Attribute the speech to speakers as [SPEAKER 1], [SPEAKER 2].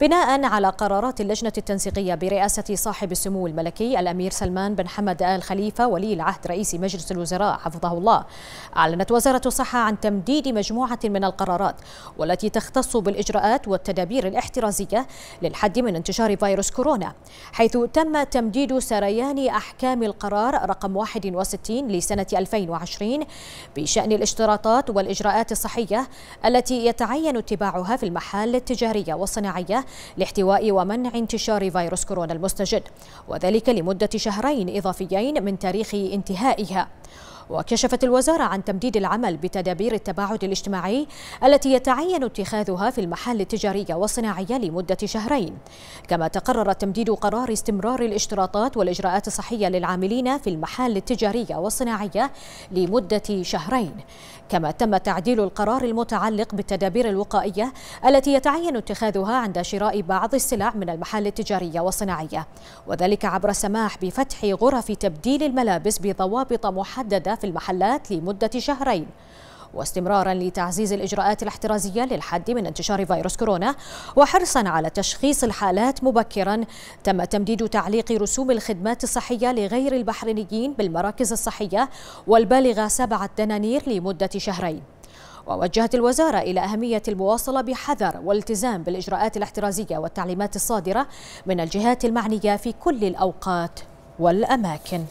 [SPEAKER 1] بناء على قرارات اللجنة التنسيقية برئاسة صاحب السمو الملكي الأمير سلمان بن حمد آل خليفة ولي العهد رئيس مجلس الوزراء حفظه الله أعلنت وزارة الصحة عن تمديد مجموعة من القرارات والتي تختص بالإجراءات والتدابير الاحترازية للحد من انتشار فيروس كورونا حيث تم تمديد سريان أحكام القرار رقم 61 لسنة 2020 بشأن الاشتراطات والإجراءات الصحية التي يتعين اتباعها في المحال التجارية والصناعية لاحتواء ومنع انتشار فيروس كورونا المستجد وذلك لمدة شهرين إضافيين من تاريخ انتهائها وكشفت الوزارة عن تمديد العمل بتدابير التباعد الاجتماعي التي يتعين اتخاذها في المحال التجارية والصناعية لمدة شهرين كما تقرر تمديد قرار استمرار الاشتراطات والإجراءات الصحية للعاملين في المحال التجارية والصناعية لمدة شهرين كما تم تعديل القرار المتعلق بالتدابير الوقائية التي يتعين اتخاذها عند شراء بعض السلع من المحال التجارية والصناعية وذلك عبر السماح بفتح غرف تبديل الملابس بضوابط محددة في المحلات لمدة شهرين واستمرارا لتعزيز الإجراءات الاحترازية للحد من انتشار فيروس كورونا وحرصا على تشخيص الحالات مبكرا تم تمديد تعليق رسوم الخدمات الصحية لغير البحرينيين بالمراكز الصحية والبالغة سبعة دنانير لمدة شهرين ووجهت الوزارة إلى أهمية المواصلة بحذر والتزام بالإجراءات الاحترازية والتعليمات الصادرة من الجهات المعنية في كل الأوقات والأماكن